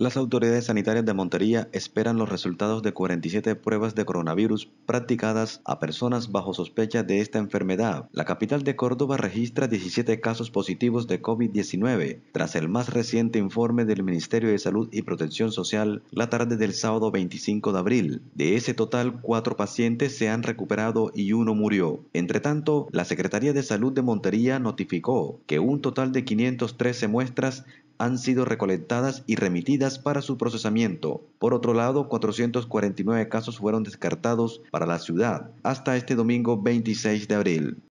Las autoridades sanitarias de Montería esperan los resultados de 47 pruebas de coronavirus practicadas a personas bajo sospecha de esta enfermedad. La capital de Córdoba registra 17 casos positivos de COVID-19 tras el más reciente informe del Ministerio de Salud y Protección Social la tarde del sábado 25 de abril. De ese total, cuatro pacientes se han recuperado y uno murió. Entretanto, la Secretaría de Salud de Montería notificó que un total de 513 muestras han sido recolectadas y remitidas para su procesamiento. Por otro lado, 449 casos fueron descartados para la ciudad hasta este domingo 26 de abril.